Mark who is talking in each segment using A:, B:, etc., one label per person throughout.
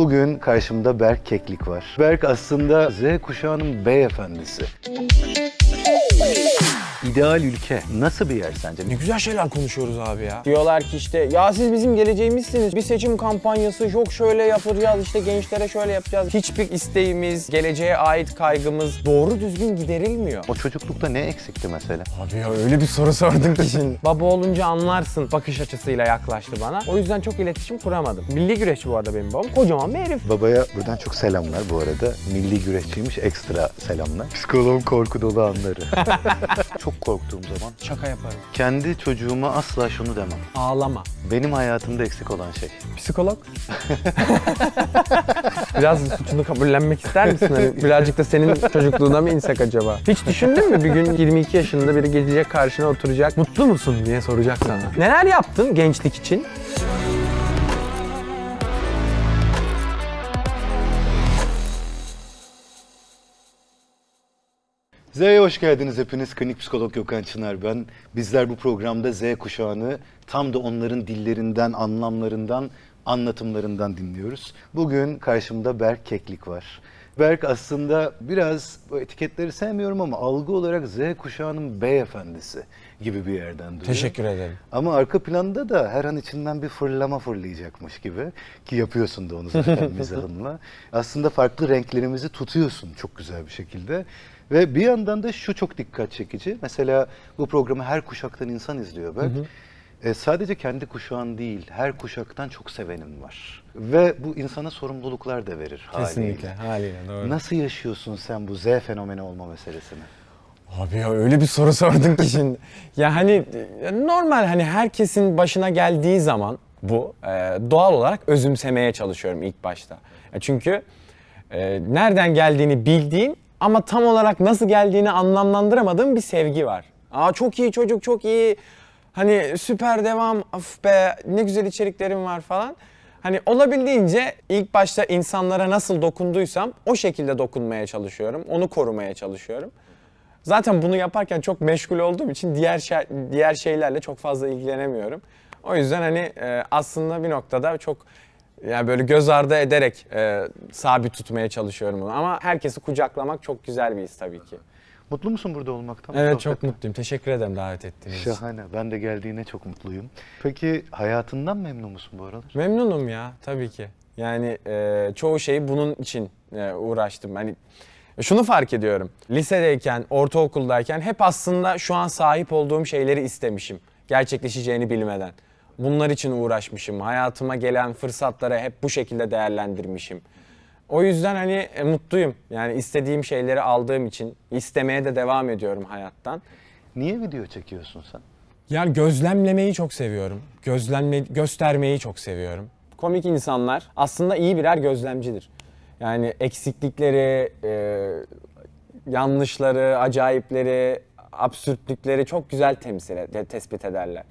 A: Bugün karşımda Berk Keklik var. Berk aslında Z kuşağının beyefendisi. Müzik
B: ideal ülke nasıl bir yer sence? Ne güzel şeyler konuşuyoruz abi ya. Diyorlar ki işte ya siz bizim geleceğimizsiniz. Bir seçim kampanyası yok şöyle yapacağız işte gençlere şöyle yapacağız. Hiçbir isteğimiz, geleceğe ait kaygımız doğru düzgün giderilmiyor. O çocuklukta ne eksikti mesela? Abi ya öyle bir soru sordun ki şimdi. Baba olunca anlarsın bakış açısıyla yaklaştı bana. O yüzden çok iletişim kuramadım. Milli güreş bu arada benim babam. Kocaman bir herif.
A: Babaya buradan çok selamlar bu arada. Milli güreşçiymiş ekstra selamlar. Psikoloğun korku dolu anları. çok korktuğum zaman Şaka yaparım. kendi çocuğuma asla
B: şunu demem. Ağlama. Benim hayatımda eksik olan şey. Psikolog.
A: Biraz suçunu
B: kabullenmek ister misin? Hani birazcık da senin çocukluğuna mı insek acaba? Hiç düşündün mü bir gün 22 yaşında biri gelecek karşına oturacak. Mutlu musun diye soracak sana. Neler yaptın gençlik için?
A: Z'ye hoş geldiniz hepiniz. Klinik psikolog Gökhan Çınar ben. Bizler bu programda Z kuşağını tam da onların dillerinden, anlamlarından, anlatımlarından dinliyoruz. Bugün karşımda Berk Keklik var. Berk aslında biraz bu etiketleri sevmiyorum ama algı olarak Z kuşağının beyefendisi gibi bir yerden duruyor. Teşekkür ederim. Ama arka planda da her an içinden bir fırlama fırlayacakmış gibi ki yapıyorsun da onu zaten mizahınla. Aslında farklı renklerimizi tutuyorsun çok güzel bir şekilde. Ve bir yandan da şu çok dikkat çekici. Mesela bu programı her kuşaktan insan izliyor belki. Hı hı. E, sadece kendi kuşağın değil, her kuşaktan çok sevenim var. Ve bu insana sorumluluklar da verir Kesinlikle, haliyle. haliyle doğru. Nasıl yaşıyorsun sen bu Z fenomeni olma meselesini?
B: Abi ya öyle bir soru sordun ki şimdi. ya hani normal hani herkesin başına geldiği zaman bu e, doğal olarak özümsemeye çalışıyorum ilk başta. E, çünkü e, nereden geldiğini bildiğin ama tam olarak nasıl geldiğini anlamlandıramadığım bir sevgi var. Aa çok iyi çocuk çok iyi. Hani süper devam. Of be ne güzel içeriklerim var falan. Hani olabildiğince ilk başta insanlara nasıl dokunduysam o şekilde dokunmaya çalışıyorum. Onu korumaya çalışıyorum. Zaten bunu yaparken çok meşgul olduğum için diğer şey, diğer şeylerle çok fazla ilgilenemiyorum. O yüzden hani e, aslında bir noktada çok yani böyle göz ardı ederek e, sabit tutmaya çalışıyorum bunu. Ama herkesi kucaklamak çok güzel bir his tabii ki. Mutlu musun burada olmaktan? Evet çok
A: mutluyum. Teşekkür ederim davet ettiğiniz için. Şahane. Ben de geldiğine çok mutluyum.
B: Peki hayatından memnun musun bu aralar? Memnunum ya tabii ki. Yani e, çoğu şeyi bunun için e, uğraştım. Hani şunu fark ediyorum. Lisedeyken, ortaokuldayken hep aslında şu an sahip olduğum şeyleri istemişim. Gerçekleşeceğini bilmeden bunlar için uğraşmışım. Hayatıma gelen fırsatları hep bu şekilde değerlendirmişim. O yüzden hani e, mutluyum. Yani istediğim şeyleri aldığım için istemeye de devam ediyorum hayattan. Niye video çekiyorsun sen? Yani gözlemlemeyi çok seviyorum. Gözlemle göstermeyi çok seviyorum. Komik insanlar aslında iyi birer gözlemcidir. Yani eksiklikleri, e, yanlışları, acayipleri, absürtlükleri çok güzel temsil ed- tespit ederler.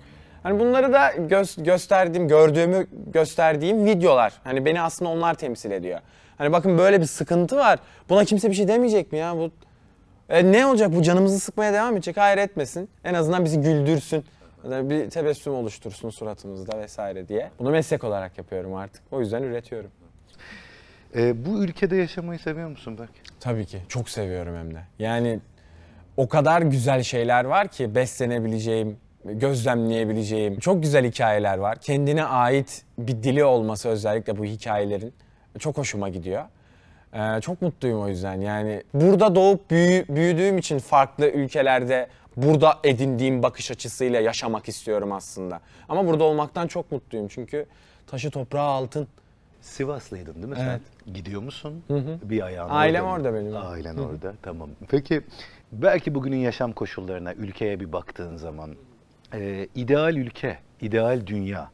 B: Hani bunları da gö- gösterdiğim, gördüğümü gösterdiğim videolar. Hani beni aslında onlar temsil ediyor. Hani bakın böyle bir sıkıntı var. Buna kimse bir şey demeyecek mi ya? Bu e, ne olacak? Bu canımızı sıkmaya devam edecek. Hayır etmesin. En azından bizi güldürsün. bir tebessüm oluştursun suratımızda vesaire diye. Bunu meslek olarak yapıyorum artık. O yüzden üretiyorum. E, bu ülkede yaşamayı seviyor musun Berk? Tabii ki. Çok seviyorum hem de. Yani o kadar güzel şeyler var ki beslenebileceğim, gözlemleyebileceğim çok güzel hikayeler var. Kendine ait bir dili olması özellikle bu hikayelerin çok hoşuma gidiyor. Ee, çok mutluyum o yüzden yani. Burada doğup büyü, büyüdüğüm için farklı ülkelerde burada edindiğim bakış açısıyla yaşamak istiyorum aslında. Ama burada olmaktan çok mutluyum çünkü taşı toprağı altın. Sivaslıydın değil mi evet. sen? Gidiyor musun? Hı hı. Bir ayağın Ailem orada, orada benim. Ailen hı hı. orada tamam.
A: Peki belki bugünün yaşam koşullarına, ülkeye bir baktığın zaman e, ideal ülke,
B: ideal dünya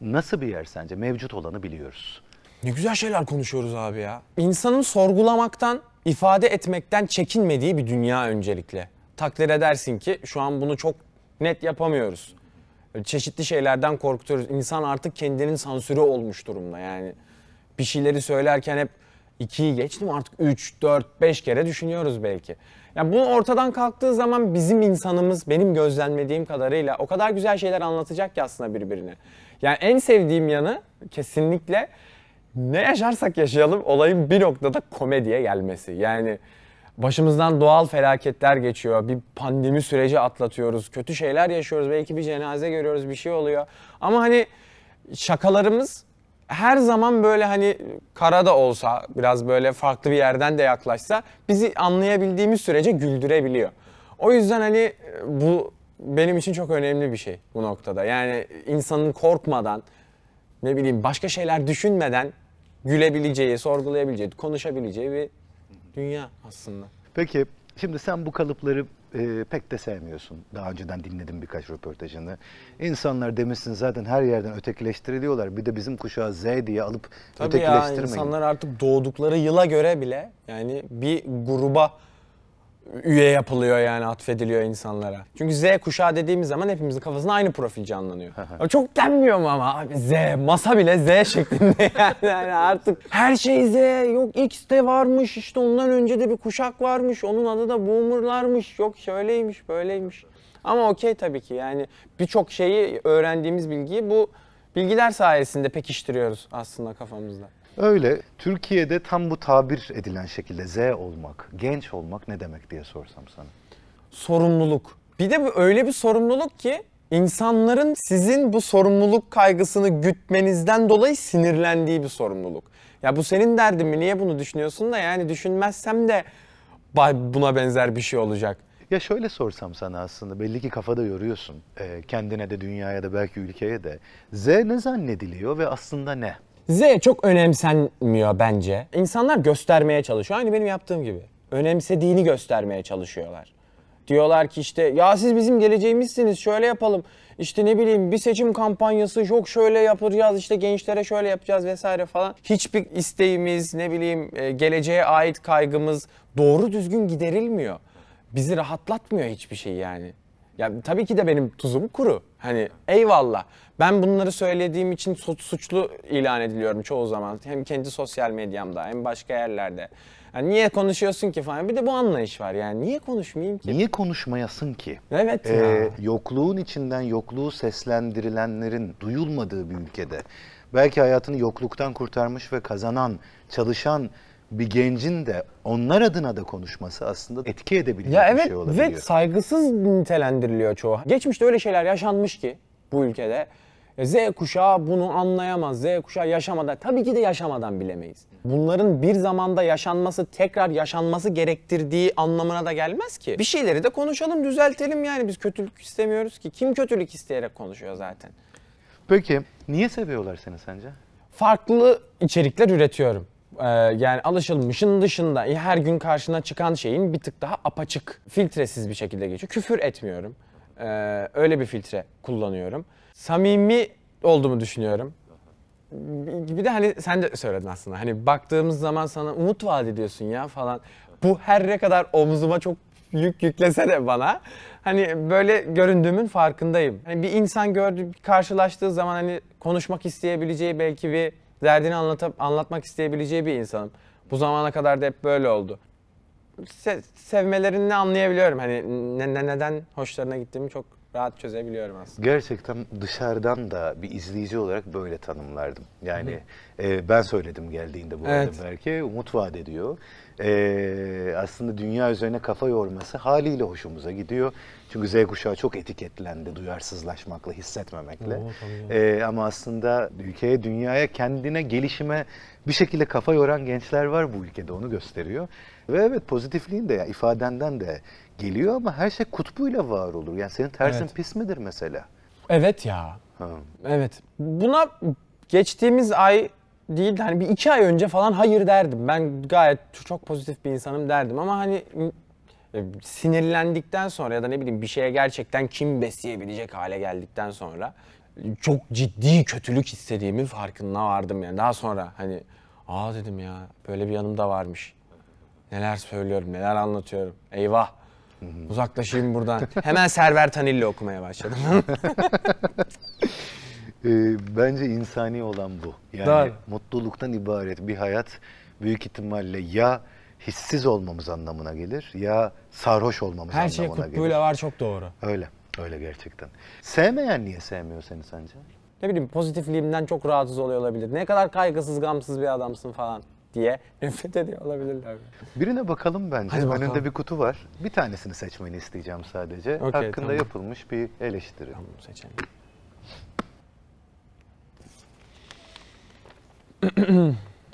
B: nasıl bir yer sence? Mevcut olanı biliyoruz. Ne güzel şeyler konuşuyoruz abi ya. İnsanın sorgulamaktan, ifade etmekten çekinmediği bir dünya öncelikle. Takdir edersin ki şu an bunu çok net yapamıyoruz. Çeşitli şeylerden korkutuyoruz. İnsan artık kendinin sansürü olmuş durumda yani. Bir şeyleri söylerken hep 2'yi geçtim artık 3, 4, 5 kere düşünüyoruz belki. Ya bu ortadan kalktığı zaman bizim insanımız benim gözlemlediğim kadarıyla o kadar güzel şeyler anlatacak ki aslında birbirine. Yani en sevdiğim yanı kesinlikle ne yaşarsak yaşayalım olayın bir noktada komediye gelmesi. Yani başımızdan doğal felaketler geçiyor. Bir pandemi süreci atlatıyoruz. Kötü şeyler yaşıyoruz. Belki bir cenaze görüyoruz, bir şey oluyor. Ama hani şakalarımız her zaman böyle hani kara da olsa biraz böyle farklı bir yerden de yaklaşsa bizi anlayabildiğimiz sürece güldürebiliyor. O yüzden hani e, bu benim için çok önemli bir şey bu noktada. Yani insanın korkmadan ne bileyim başka şeyler düşünmeden gülebileceği, sorgulayabileceği, konuşabileceği bir dünya aslında. Peki şimdi sen
A: bu kalıpları e, pek de sevmiyorsun. Daha önceden dinledim birkaç röportajını. İnsanlar demişsin zaten her yerden ötekileştiriliyorlar. Bir de bizim kuşağı Z diye alıp Tabii ötekileştirmeyin. Tabii ya
B: insanlar artık doğdukları yıla göre bile yani bir gruba üye yapılıyor yani atfediliyor insanlara. Çünkü Z kuşağı dediğimiz zaman hepimizin kafasında aynı profil canlanıyor. Çok denmiyor mu ama abi Z masa bile Z şeklinde yani. yani artık her şey Z yok X de varmış işte ondan önce de bir kuşak varmış onun adı da boomerlarmış yok şöyleymiş böyleymiş. Ama okey tabii ki yani birçok şeyi öğrendiğimiz bilgiyi bu bilgiler sayesinde pekiştiriyoruz aslında kafamızda.
A: Öyle. Türkiye'de tam bu tabir edilen şekilde Z olmak, genç olmak ne demek diye sorsam sana.
B: Sorumluluk. Bir de öyle bir sorumluluk ki insanların sizin bu sorumluluk kaygısını gütmenizden dolayı sinirlendiği bir sorumluluk. Ya bu senin derdin mi? Niye bunu düşünüyorsun da yani düşünmezsem de buna benzer bir şey olacak. Ya şöyle sorsam sana aslında belli ki kafada yoruyorsun. Ee, kendine de dünyaya da belki ülkeye de. Z ne zannediliyor ve aslında ne? Z çok önemsenmiyor bence. İnsanlar göstermeye çalışıyor. Aynı benim yaptığım gibi. Önemsediğini göstermeye çalışıyorlar. Diyorlar ki işte ya siz bizim geleceğimizsiniz şöyle yapalım. İşte ne bileyim bir seçim kampanyası yok şöyle yapacağız işte gençlere şöyle yapacağız vesaire falan. Hiçbir isteğimiz ne bileyim e, geleceğe ait kaygımız doğru düzgün giderilmiyor. Bizi rahatlatmıyor hiçbir şey yani. Ya tabii ki de benim tuzum kuru. Hani eyvallah. Ben bunları söylediğim için suçlu ilan ediliyorum çoğu zaman. Hem kendi sosyal medyamda hem başka yerlerde. Yani niye konuşuyorsun ki falan. Bir de bu anlayış var yani. Niye konuşmayayım ki? Niye
A: konuşmayasın ki?
B: Evet ee, ya.
A: Yokluğun içinden yokluğu seslendirilenlerin duyulmadığı bir ülkede belki hayatını yokluktan kurtarmış ve kazanan, çalışan bir gencin de onlar adına da konuşması aslında etki edebilecek ya bir evet, şey olabiliyor. Evet
B: saygısız nitelendiriliyor çoğu. Geçmişte öyle şeyler yaşanmış ki bu ülkede. E, Z kuşağı bunu anlayamaz. Z kuşağı yaşamadan, tabii ki de yaşamadan bilemeyiz. Bunların bir zamanda yaşanması, tekrar yaşanması gerektirdiği anlamına da gelmez ki. Bir şeyleri de konuşalım, düzeltelim yani. Biz kötülük istemiyoruz ki. Kim kötülük isteyerek konuşuyor zaten? Peki, niye seviyorlar seni sence? Farklı içerikler üretiyorum. E, yani alışılmışın dışında e, her gün karşına çıkan şeyin bir tık daha apaçık, filtresiz bir şekilde geçiyor. Küfür etmiyorum. E, öyle bir filtre kullanıyorum. Samimi olduğumu düşünüyorum. Bir de hani sen de söyledin aslında. Hani baktığımız zaman sana umut vaat ediyorsun ya falan. Bu her ne kadar omzuma çok yük yüklese de bana. Hani böyle göründüğümün farkındayım. Hani bir insan gördüğü, karşılaştığı zaman hani konuşmak isteyebileceği belki bir derdini anlatıp anlatmak isteyebileceği bir insanım. Bu zamana kadar da hep böyle oldu. Se sevmelerini anlayabiliyorum. Hani ne, ne neden hoşlarına gittiğimi çok rahat çözebiliyorum aslında.
A: Gerçekten dışarıdan da bir izleyici olarak böyle tanımlardım. Yani e, ben söyledim geldiğinde bu evet. arada belki umut vaat ediyor. E, aslında dünya üzerine kafa yorması haliyle hoşumuza gidiyor. Çünkü Z kuşağı çok etiketlendi duyarsızlaşmakla, hissetmemekle. Oo, e, ama aslında ülkeye, dünyaya, kendine, gelişime bir şekilde kafa yoran gençler var bu ülkede onu gösteriyor. Ve evet pozitifliğin de yani ifadenden de geliyor ama her şey kutbuyla var olur. Yani senin tersin evet. pis midir mesela?
B: Evet ya. Ha. Evet. Buna geçtiğimiz ay değil hani bir iki ay önce falan hayır derdim. Ben gayet çok pozitif bir insanım derdim ama hani e, sinirlendikten sonra ya da ne bileyim bir şeye gerçekten kim besleyebilecek hale geldikten sonra çok ciddi kötülük istediğimin farkına vardım yani. Daha sonra hani aa dedim ya böyle bir yanım da varmış. Neler söylüyorum, neler anlatıyorum. Eyvah. Uzaklaşayım buradan. Hemen Server Tanil'le okumaya başladım.
A: e, bence insani olan bu. Yani Doğru. mutluluktan ibaret bir hayat büyük ihtimalle ya hissiz olmamız anlamına gelir ya sarhoş olmamız Her şey anlamına gelir. Her şey kutbuyla
B: var çok doğru.
A: Öyle. Öyle gerçekten. Sevmeyen niye sevmiyor seni sence?
B: Ne bileyim pozitifliğimden çok rahatsız oluyor olabilir. Ne kadar kaygısız gamsız bir adamsın falan diye nefret ediyor olabilirler.
A: Birine bakalım bence. Hadi bakalım. Önünde bir kutu var. Bir tanesini seçmeni isteyeceğim sadece. Okay, Hakkında tamam. yapılmış bir eleştiri. Tamam seçelim.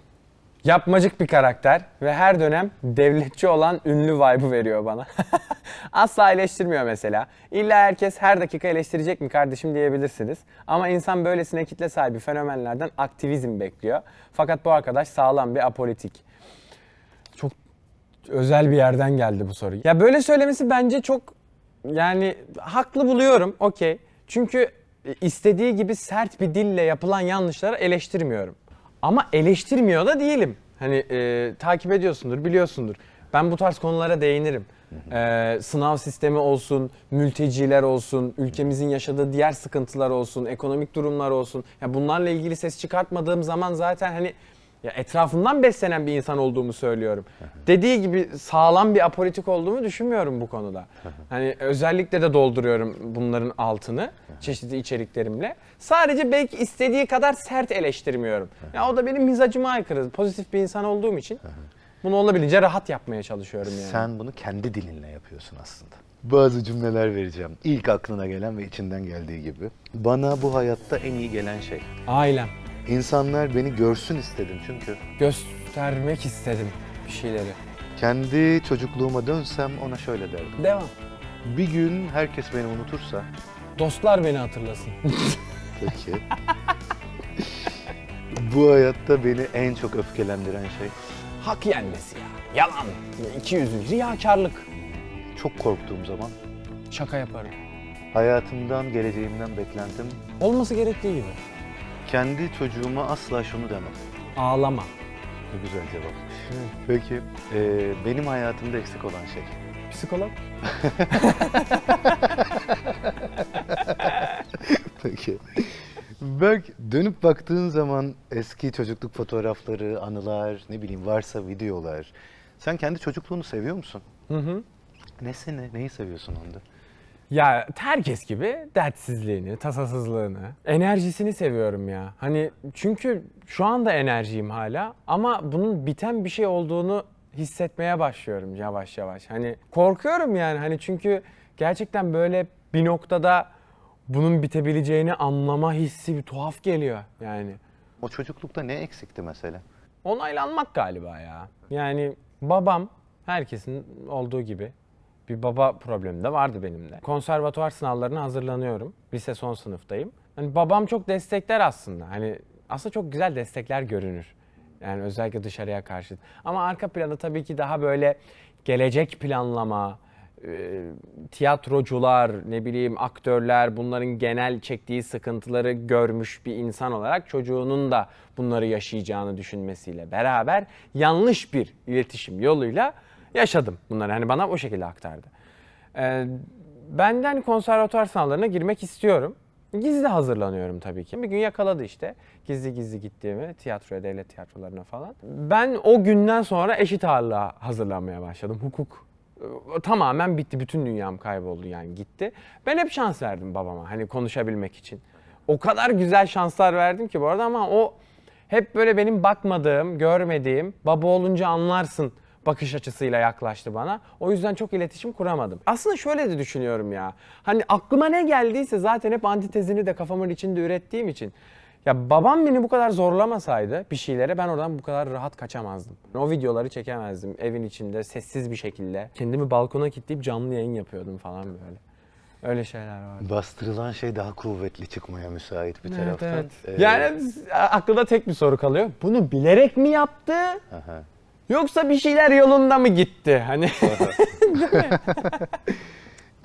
B: Yapmacık bir karakter ve her dönem devletçi olan ünlü vibe'ı veriyor bana. Asla eleştirmiyor mesela. İlla herkes her dakika eleştirecek mi kardeşim diyebilirsiniz. Ama insan böylesine kitle sahibi fenomenlerden aktivizm bekliyor. Fakat bu arkadaş sağlam bir apolitik. Çok özel bir yerden geldi bu soru. Ya böyle söylemesi bence çok yani haklı buluyorum. Okey. Çünkü e, istediği gibi sert bir dille yapılan yanlışları eleştirmiyorum. Ama eleştirmiyor da değilim. Hani e, takip ediyorsundur, biliyorsundur. Ben bu tarz konulara değinirim e, sınav sistemi olsun, mülteciler olsun, ülkemizin yaşadığı diğer sıkıntılar olsun, ekonomik durumlar olsun. Ya bunlarla ilgili ses çıkartmadığım zaman zaten hani ya etrafımdan beslenen bir insan olduğumu söylüyorum. Dediği gibi sağlam bir apolitik olduğumu düşünmüyorum bu konuda. Hani özellikle de dolduruyorum bunların altını çeşitli içeriklerimle. Sadece belki istediği kadar sert eleştirmiyorum. Ya o da benim mizacıma aykırı. Pozitif bir insan olduğum için bunu olabildiğince rahat yapmaya çalışıyorum
A: yani. Sen bunu kendi dilinle yapıyorsun aslında. Bazı cümleler vereceğim. İlk aklına gelen ve içinden geldiği gibi. Bana bu hayatta en iyi gelen şey. Ailem. İnsanlar beni görsün istedim çünkü. Göstermek istedim bir şeyleri. Kendi çocukluğuma dönsem ona şöyle derdim. Devam.
B: Bir gün herkes beni unutursa... Dostlar beni hatırlasın.
A: Peki. bu hayatta beni en çok öfkelendiren şey
B: hak yenmesi ya. Yalan,
A: ikiyüzlülük, riyakarlık. Çok korktuğum zaman Şaka yaparım. hayatımdan, geleceğimden beklentim
B: Olması gerektiği gibi.
A: kendi çocuğuma asla şunu demem. Ağlama. Ne güzel cevap. Peki eee, benim hayatımda eksik olan şey. Psikolog. Peki. Berk dönüp baktığın zaman eski çocukluk fotoğrafları, anılar, ne bileyim varsa videolar. Sen kendi çocukluğunu seviyor musun? Hı hı. Nesini,
B: neyi seviyorsun onda? Ya herkes gibi dertsizliğini, tasasızlığını, enerjisini seviyorum ya. Hani çünkü şu anda enerjiyim hala ama bunun biten bir şey olduğunu hissetmeye başlıyorum yavaş yavaş. Hani korkuyorum yani hani çünkü gerçekten böyle bir noktada bunun bitebileceğini anlama hissi bir tuhaf geliyor yani. O çocuklukta ne eksikti mesela? Onaylanmak galiba ya. Yani babam herkesin olduğu gibi bir baba problemi de vardı benim de. Konservatuvar sınavlarına hazırlanıyorum. Lise son sınıftayım. Hani babam çok destekler aslında. Hani aslında çok güzel destekler görünür. Yani özellikle dışarıya karşı. Ama arka planda tabii ki daha böyle gelecek planlama, e, tiyatrocular, ne bileyim aktörler bunların genel çektiği sıkıntıları görmüş bir insan olarak çocuğunun da bunları yaşayacağını düşünmesiyle beraber yanlış bir iletişim yoluyla yaşadım bunları. Hani bana o şekilde aktardı. E, benden konservatuar sınavlarına girmek istiyorum. Gizli hazırlanıyorum tabii ki. Bir gün yakaladı işte. Gizli gizli gittiğimi tiyatroya, devlet tiyatrolarına falan. Ben o günden sonra eşit ağırlığa hazırlanmaya başladım. Hukuk ee, tamamen bitti. Bütün dünyam kayboldu yani gitti. Ben hep şans verdim babama hani konuşabilmek için. O kadar güzel şanslar verdim ki bu arada ama o hep böyle benim bakmadığım, görmediğim, baba olunca anlarsın bakış açısıyla yaklaştı bana. O yüzden çok iletişim kuramadım. Aslında şöyle de düşünüyorum ya. Hani aklıma ne geldiyse zaten hep antitezini de kafamın içinde ürettiğim için ya babam beni bu kadar zorlamasaydı bir şeylere ben oradan bu kadar rahat kaçamazdım. O videoları çekemezdim evin içinde sessiz bir şekilde. Kendimi balkona kilitleyip canlı yayın yapıyordum falan böyle. Öyle şeyler var. Bastırılan şey daha kuvvetli çıkmaya müsait bir evet, taraftan. Evet. Ee... Yani aklında tek bir soru kalıyor. Bunu bilerek mi yaptı? Aha. Yoksa bir şeyler yolunda mı gitti? Hani değil mi?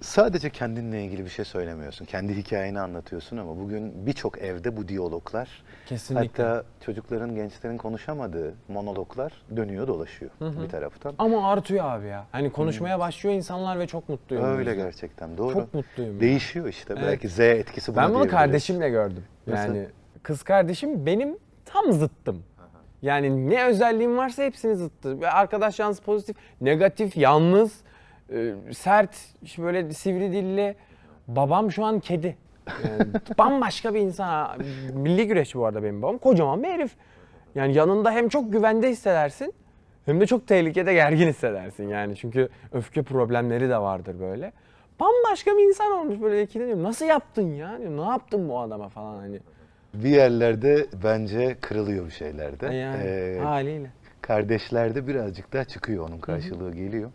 A: sadece kendinle ilgili bir şey söylemiyorsun. Kendi hikayeni anlatıyorsun ama bugün birçok evde bu diyaloglar Kesinlikle. hatta çocukların, gençlerin konuşamadığı monologlar dönüyor dolaşıyor hı hı. bir taraftan.
B: Ama artıyor abi ya. Hani konuşmaya hı. başlıyor insanlar ve çok mutluyum. Öyle yüzden.
A: gerçekten doğru. Çok mutluyum. Değişiyor işte evet. belki Z etkisi bunu Ben bunu kardeşimle
B: gördüm. Yani Nasıl? kız kardeşim benim tam zıttım. Yani ne özelliğim varsa hepsini zıttı. Arkadaş yansı pozitif, negatif, yalnız ee, sert, böyle sivri dilli. Babam şu an kedi. Yani ee, bambaşka bir insan. Milli güreş bu arada benim babam. Kocaman bir herif. Yani yanında hem çok güvende hissedersin hem de çok tehlikede gergin hissedersin yani. Çünkü öfke problemleri de vardır böyle. Bambaşka bir insan olmuş böyle etkileniyorum. Nasıl yaptın ya? Ne yaptın bu adama falan hani.
A: Bir yerlerde bence kırılıyor bir şeylerde. E yani, ee, haliyle. Kardeşlerde birazcık daha çıkıyor onun karşılığı Hı-hı. geliyor.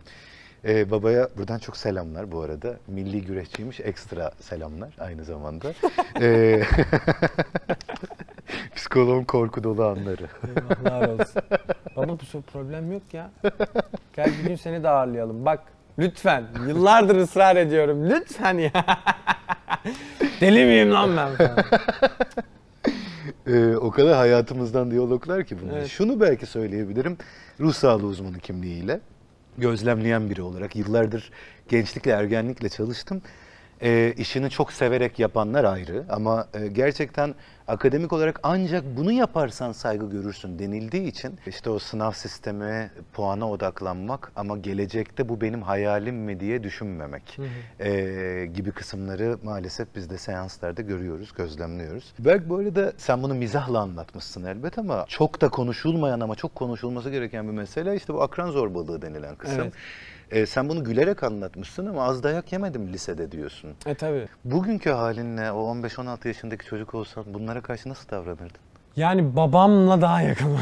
A: Ee, babaya buradan çok selamlar bu arada. Milli güreşçiymiş ekstra selamlar aynı zamanda. ee, psikoloğun korku dolu anları. Eyvahlar olsun.
B: Baba bu problem yok ya. Gel bir gün seni de ağırlayalım. Bak lütfen yıllardır ısrar ediyorum. Lütfen ya. Deli miyim lan ben? Falan.
A: Ee, o kadar hayatımızdan diyaloglar ki bunlar. Evet. Şunu belki söyleyebilirim. Ruh sağlığı uzmanı kimliğiyle gözlemleyen biri olarak yıllardır gençlikle ergenlikle çalıştım e, işini çok severek yapanlar ayrı ama e, gerçekten akademik olarak ancak bunu yaparsan saygı görürsün denildiği için işte o sınav sistemi puana odaklanmak ama gelecekte bu benim hayalim mi diye düşünmemek E, gibi kısımları maalesef biz de seanslarda görüyoruz, gözlemliyoruz. Belki bu arada sen bunu mizahla anlatmışsın elbet ama çok da konuşulmayan ama çok konuşulması gereken bir mesele işte bu akran zorbalığı denilen kısım. Evet. E, sen bunu gülerek anlatmışsın ama az dayak yemedim lisede diyorsun. E tabi. Bugünkü halinle o 15-16 yaşındaki çocuk
B: olsan bunlara karşı nasıl davranırdın? Yani babamla daha yakın.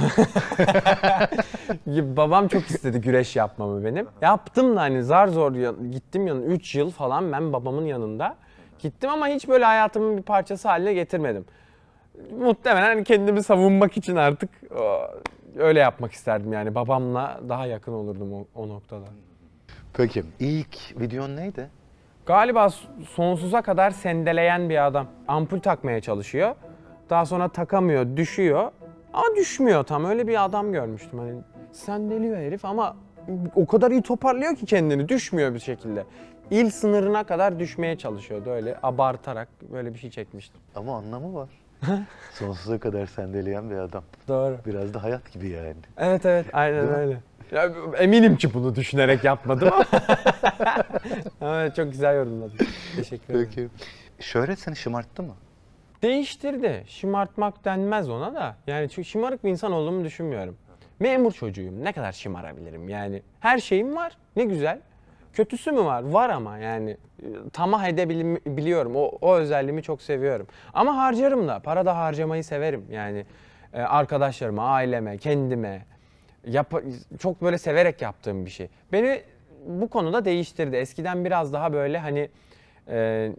B: Babam çok istedi güreş yapmamı benim. Yaptım da hani zar zor gittim yanına 3 yıl falan ben babamın yanında gittim ama hiç böyle hayatımın bir parçası haline getirmedim. Muhtemelen hani kendimi savunmak için artık öyle yapmak isterdim yani babamla daha yakın olurdum o, o noktada. Peki ilk videon neydi? Galiba sonsuza kadar sendeleyen bir adam. Ampul takmaya çalışıyor. Daha sonra takamıyor, düşüyor. Ama düşmüyor tam. Öyle bir adam görmüştüm. Hani sendeliyor herif ama o kadar iyi toparlıyor ki kendini. Düşmüyor bir şekilde. İl sınırına kadar düşmeye çalışıyordu öyle abartarak böyle bir şey çekmiştim. Ama anlamı var.
A: Sonsuza kadar sendeleyen bir adam. Doğru. Biraz da hayat gibi yani.
B: Evet evet aynen öyle. Ya, eminim ki bunu düşünerek yapmadım ama. çok güzel yorumladın. Teşekkür ederim. Peki. Şöhret seni şımarttı mı? Değiştirdi. Şımartmak denmez ona da. Yani çünkü şımarık bir insan olduğumu düşünmüyorum. Memur çocuğuyum. Ne kadar şımarabilirim yani. Her şeyim var. Ne güzel. Kötüsü mü var? Var ama yani e, tamah edebiliyorum. O, o özelliğimi çok seviyorum. Ama harcarım da. Para da harcamayı severim. Yani e, arkadaşlarıma, aileme, kendime Yap çok böyle severek yaptığım bir şey. Beni bu konuda değiştirdi. Eskiden biraz daha böyle hani e,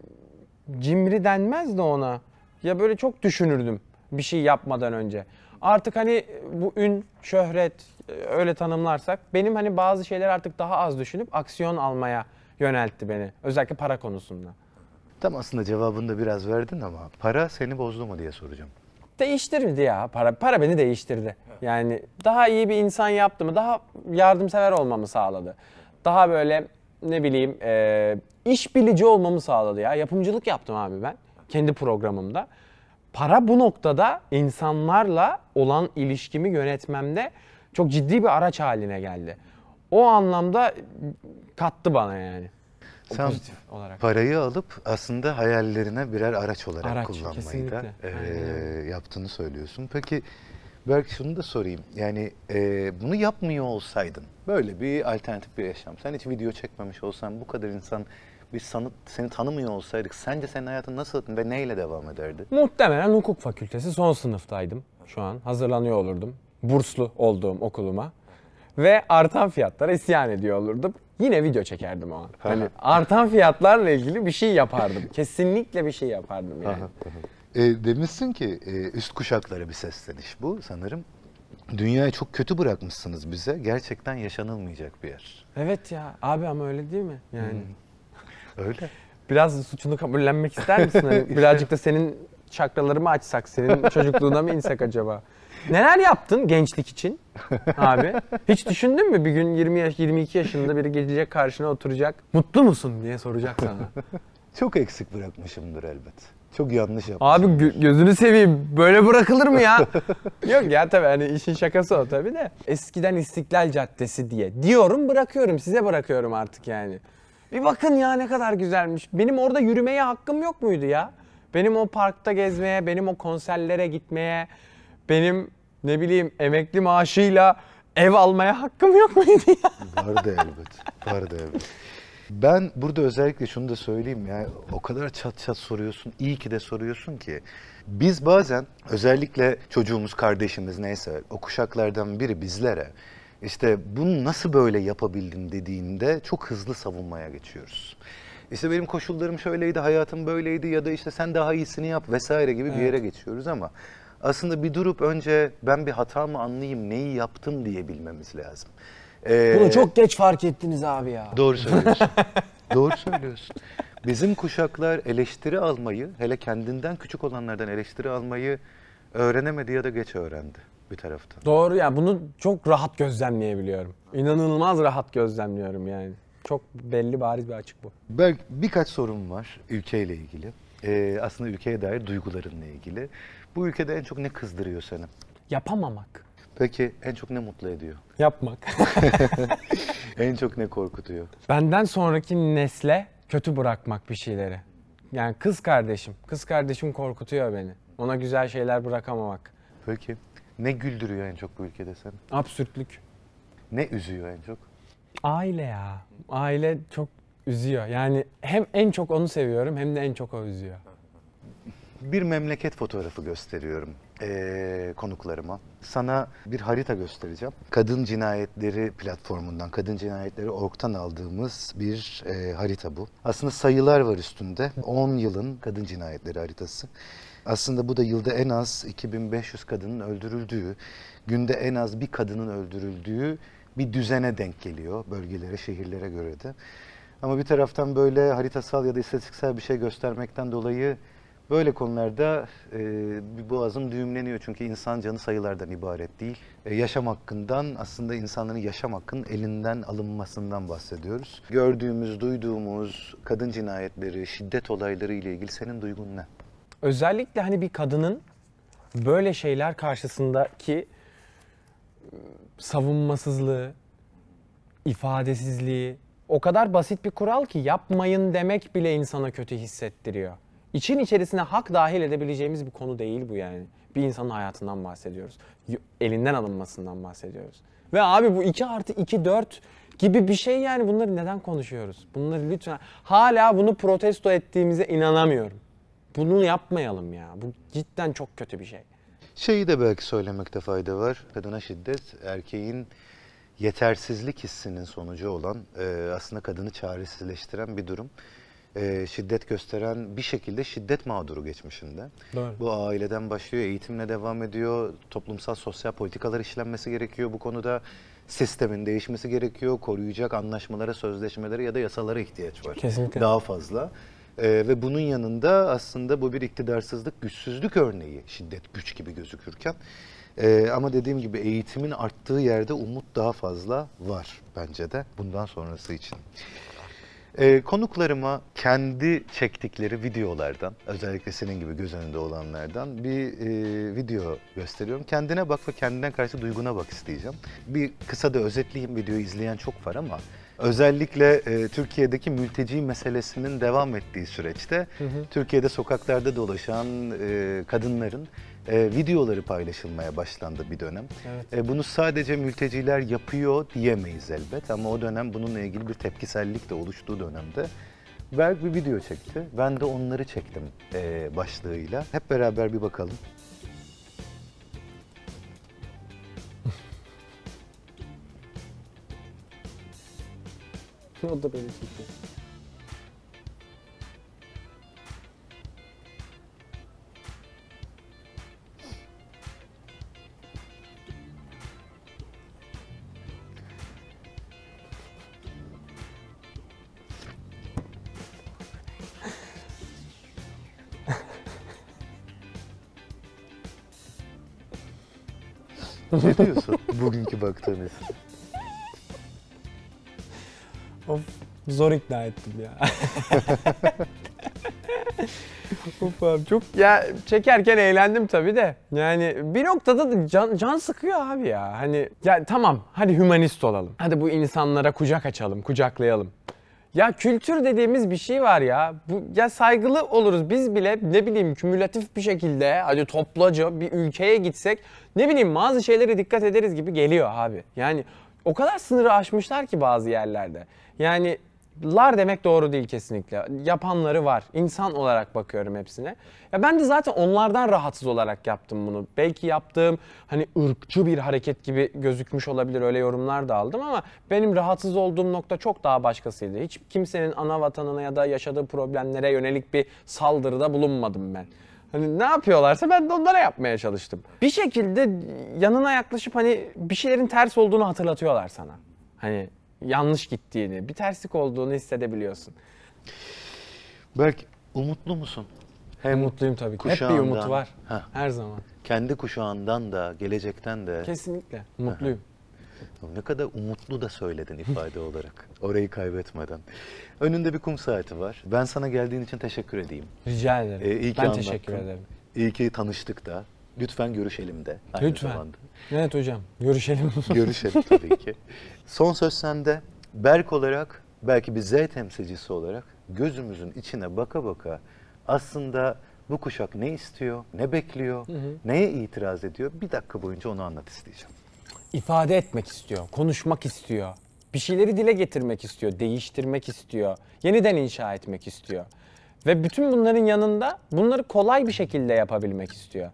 B: cimri denmez de ona. Ya böyle çok düşünürdüm bir şey yapmadan önce. Artık hani bu ün, şöhret e, öyle tanımlarsak benim hani bazı şeyler artık daha az düşünüp aksiyon almaya yöneltti beni. Özellikle para konusunda. Tam aslında cevabını da biraz verdin ama para seni bozdu mu diye soracağım değiştirdi ya para. Para beni değiştirdi. Yani daha iyi bir insan yaptı mı, daha yardımsever olmamı sağladı. Daha böyle ne bileyim e, iş bilici olmamı sağladı ya. Yapımcılık yaptım abi ben kendi programımda. Para bu noktada insanlarla olan ilişkimi yönetmemde çok ciddi bir araç haline geldi. O anlamda kattı bana yani. Sen pozitif olarak.
A: parayı alıp aslında hayallerine birer araç olarak araç, kullanmayı kesinlikle. da e, yaptığını söylüyorsun. Peki belki şunu da sorayım. Yani e, bunu yapmıyor olsaydın, böyle bir alternatif bir yaşam. Sen hiç video çekmemiş olsan, bu kadar insan bir sanıp, seni tanımıyor olsaydık sence senin hayatın nasıl ve neyle devam ederdi?
B: Muhtemelen hukuk fakültesi son sınıftaydım şu an. Hazırlanıyor olurdum. Burslu olduğum okuluma. Ve artan fiyatlara isyan ediyor olurdum yine video çekerdim o an. Hani artan fiyatlarla ilgili bir şey yapardım. Kesinlikle bir şey yapardım yani. e,
A: demişsin ki e, üst kuşaklara bir sesleniş bu sanırım. Dünyayı çok kötü bırakmışsınız bize. Gerçekten yaşanılmayacak bir yer.
B: Evet ya abi ama öyle değil mi? Yani. Hmm. Öyle. Biraz suçunu kabullenmek ister misin? Hani birazcık da senin çakralarımı açsak, senin çocukluğuna mı insek acaba? Neler yaptın gençlik için abi? Hiç düşündün mü bir gün 20 yaş, 22 yaşında biri gelecek karşına oturacak. Mutlu musun diye soracak sana. Çok eksik bırakmışımdır elbet. Çok yanlış yapmışım. Abi gö- gözünü seveyim böyle bırakılır mı ya? Yok ya tabii hani işin şakası o tabii de. Eskiden İstiklal Caddesi diye diyorum bırakıyorum size bırakıyorum artık yani. Bir bakın ya ne kadar güzelmiş. Benim orada yürümeye hakkım yok muydu ya? Benim o parkta gezmeye, benim o konserlere gitmeye, benim ne bileyim emekli maaşıyla ev almaya hakkım yok muydu ya? Vardı elbet. Vardı elbet. Ben burada
A: özellikle şunu da söyleyeyim yani o kadar çat çat soruyorsun, iyi ki de soruyorsun ki. Biz bazen özellikle çocuğumuz, kardeşimiz neyse o kuşaklardan biri bizlere işte bunu nasıl böyle yapabildin dediğinde çok hızlı savunmaya geçiyoruz. İşte benim koşullarım şöyleydi, hayatım böyleydi ya da işte sen daha iyisini yap vesaire gibi evet. bir yere geçiyoruz ama aslında bir durup önce ben bir hata mı anlayayım, neyi yaptım diye bilmemiz lazım. Ee, Bunu çok
B: geç fark ettiniz abi ya. Doğru
A: söylüyorsun. doğru söylüyorsun. Bizim kuşaklar eleştiri almayı, hele kendinden küçük olanlardan eleştiri almayı öğrenemedi ya da geç öğrendi bir taraftan.
B: Doğru ya bunu çok rahat gözlemleyebiliyorum. İnanılmaz rahat gözlemliyorum yani. Çok belli bariz bir açık bu. Ben birkaç sorum var
A: ülkeyle ilgili. Ee, aslında ülkeye dair duygularınla ilgili. Bu ülkede en çok ne kızdırıyor seni? Yapamamak. Peki en çok ne mutlu ediyor? Yapmak. en çok ne korkutuyor?
B: Benden sonraki nesle kötü bırakmak bir şeyleri. Yani kız kardeşim. Kız kardeşim korkutuyor beni. Ona güzel şeyler bırakamamak.
A: Peki ne güldürüyor en çok bu ülkede seni?
B: Absürtlük. Ne üzüyor en çok? Aile ya. Aile çok üzüyor. Yani hem en çok onu seviyorum hem de en çok o üzüyor bir memleket
A: fotoğrafı gösteriyorum ee, konuklarıma. Sana bir harita göstereceğim. Kadın Cinayetleri platformundan, Kadın Cinayetleri ork'tan aldığımız bir e, harita bu. Aslında sayılar var üstünde. 10 yılın Kadın Cinayetleri haritası. Aslında bu da yılda en az 2500 kadının öldürüldüğü, günde en az bir kadının öldürüldüğü bir düzene denk geliyor bölgelere, şehirlere göre de. Ama bir taraftan böyle haritasal ya da istatistiksel bir şey göstermekten dolayı Böyle konularda e, bir boğazım düğümleniyor çünkü insan canı sayılardan ibaret değil. E, yaşam hakkından aslında insanların yaşam hakkının elinden alınmasından bahsediyoruz. Gördüğümüz, duyduğumuz kadın cinayetleri, şiddet olayları ile ilgili senin duygun ne?
B: Özellikle hani bir kadının böyle şeyler karşısındaki e, savunmasızlığı, ifadesizliği o kadar basit bir kural ki yapmayın demek bile insana kötü hissettiriyor için içerisine hak dahil edebileceğimiz bir konu değil bu yani. Bir insanın hayatından bahsediyoruz. Elinden alınmasından bahsediyoruz. Ve abi bu 2 artı 2 4 gibi bir şey yani bunları neden konuşuyoruz? Bunları lütfen hala bunu protesto ettiğimize inanamıyorum. Bunu yapmayalım ya. Bu cidden çok kötü bir şey.
A: Şeyi de belki söylemekte fayda var. Kadına şiddet erkeğin yetersizlik hissinin sonucu olan e, aslında kadını çaresizleştiren bir durum e, şiddet gösteren bir şekilde şiddet mağduru geçmişinde. Doğru. Bu aileden başlıyor, eğitimle devam ediyor, toplumsal sosyal politikalar işlenmesi gerekiyor bu konuda. Sistemin değişmesi gerekiyor, koruyacak anlaşmalara, sözleşmelere ya da yasalara ihtiyaç var. Kesinlikle. Daha fazla. Ee, ve bunun yanında aslında bu bir iktidarsızlık, güçsüzlük örneği şiddet güç gibi gözükürken. Ee, ama dediğim gibi eğitimin arttığı yerde umut daha fazla var bence de bundan sonrası için. Ee, konuklarıma kendi çektikleri videolardan, özellikle senin gibi göz önünde olanlardan bir e, video gösteriyorum. Kendine bak ve kendinden karşı duyguna bak isteyeceğim. Bir kısa da özetleyeyim videoyu izleyen çok var ama özellikle e, Türkiye'deki mülteci meselesinin devam ettiği süreçte hı hı. Türkiye'de sokaklarda dolaşan e, kadınların e, videoları paylaşılmaya başlandı bir dönem. Evet. E, bunu sadece mülteciler yapıyor diyemeyiz elbet ama o dönem bununla ilgili bir tepkisellik de oluştuğu dönemde Berk bir video çekti. Ben de onları çektim e, başlığıyla. Hep beraber bir bakalım.
B: o da beni çekiyor.
A: Ne diyorsun bugünkü baktığın esin?
B: Of zor ikna ettim ya. of abi çok ya çekerken eğlendim tabi de. Yani bir noktada da can, can sıkıyor abi ya. Hani ya tamam hadi hümanist olalım. Hadi bu insanlara kucak açalım, kucaklayalım. Ya kültür dediğimiz bir şey var ya. Bu, ya saygılı oluruz biz bile ne bileyim kümülatif bir şekilde hadi toplaca bir ülkeye gitsek ne bileyim bazı şeylere dikkat ederiz gibi geliyor abi. Yani o kadar sınırı aşmışlar ki bazı yerlerde. Yani lar demek doğru değil kesinlikle. Yapanları var. İnsan olarak bakıyorum hepsine. Ya ben de zaten onlardan rahatsız olarak yaptım bunu. Belki yaptığım hani ırkçı bir hareket gibi gözükmüş olabilir. Öyle yorumlar da aldım ama benim rahatsız olduğum nokta çok daha başkasıydı. Hiç kimsenin ana vatanına ya da yaşadığı problemlere yönelik bir saldırıda bulunmadım ben. Hani ne yapıyorlarsa ben de onlara yapmaya çalıştım. Bir şekilde yanına yaklaşıp hani bir şeylerin ters olduğunu hatırlatıyorlar sana. Hani yanlış gittiğini, bir terslik olduğunu hissedebiliyorsun. Berk, umutlu musun? Hem Umutluyum tabii ki. Hep bir umut var. Heh.
A: Her zaman. Kendi kuşağından da, gelecekten de. Kesinlikle. Mutluyum. Ne kadar umutlu da söyledin ifade olarak. Orayı kaybetmeden. Önünde bir kum saati var. Ben sana geldiğin için teşekkür edeyim. Rica ederim. Ee, iyi ki ben anlattın. teşekkür ederim. İyi ki tanıştık da. Lütfen görüşelim de. Aynı Lütfen. Zamanda.
B: Evet hocam görüşelim. görüşelim tabii
A: ki. Son söz sende. Berk olarak belki bir Z temsilcisi olarak gözümüzün içine baka baka aslında bu kuşak ne istiyor, ne bekliyor,
B: hı hı. neye itiraz ediyor bir dakika boyunca onu anlat isteyeceğim. İfade etmek istiyor, konuşmak istiyor, bir şeyleri dile getirmek istiyor, değiştirmek istiyor, yeniden inşa etmek istiyor. Ve bütün bunların yanında bunları kolay bir şekilde yapabilmek istiyor.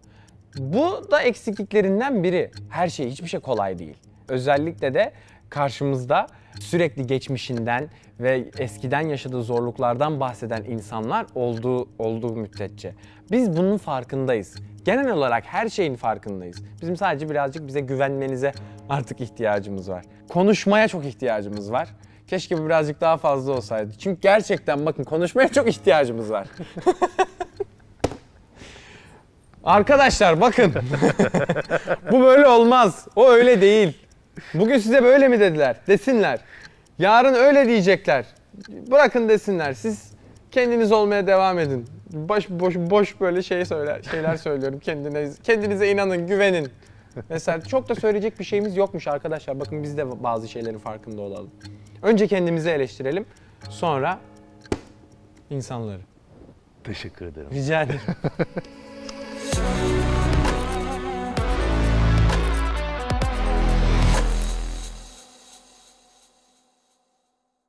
B: Bu da eksikliklerinden biri. Her şey, hiçbir şey kolay değil. Özellikle de karşımızda sürekli geçmişinden ve eskiden yaşadığı zorluklardan bahseden insanlar olduğu olduğu müddetçe. Biz bunun farkındayız. Genel olarak her şeyin farkındayız. Bizim sadece birazcık bize güvenmenize artık ihtiyacımız var. Konuşmaya çok ihtiyacımız var. Keşke bu birazcık daha fazla olsaydı. Çünkü gerçekten bakın konuşmaya çok ihtiyacımız var. Arkadaşlar bakın. Bu böyle olmaz. O öyle değil. Bugün size böyle mi dediler? Desinler. Yarın öyle diyecekler. Bırakın desinler. Siz kendiniz olmaya devam edin. Boş boş boş böyle şey söyler şeyler söylüyorum kendiniz kendinize inanın, güvenin. Mesela çok da söyleyecek bir şeyimiz yokmuş arkadaşlar. Bakın biz de bazı şeylerin farkında olalım. Önce kendimizi eleştirelim. Sonra insanları. Teşekkür ederim. Rica ederim. Show.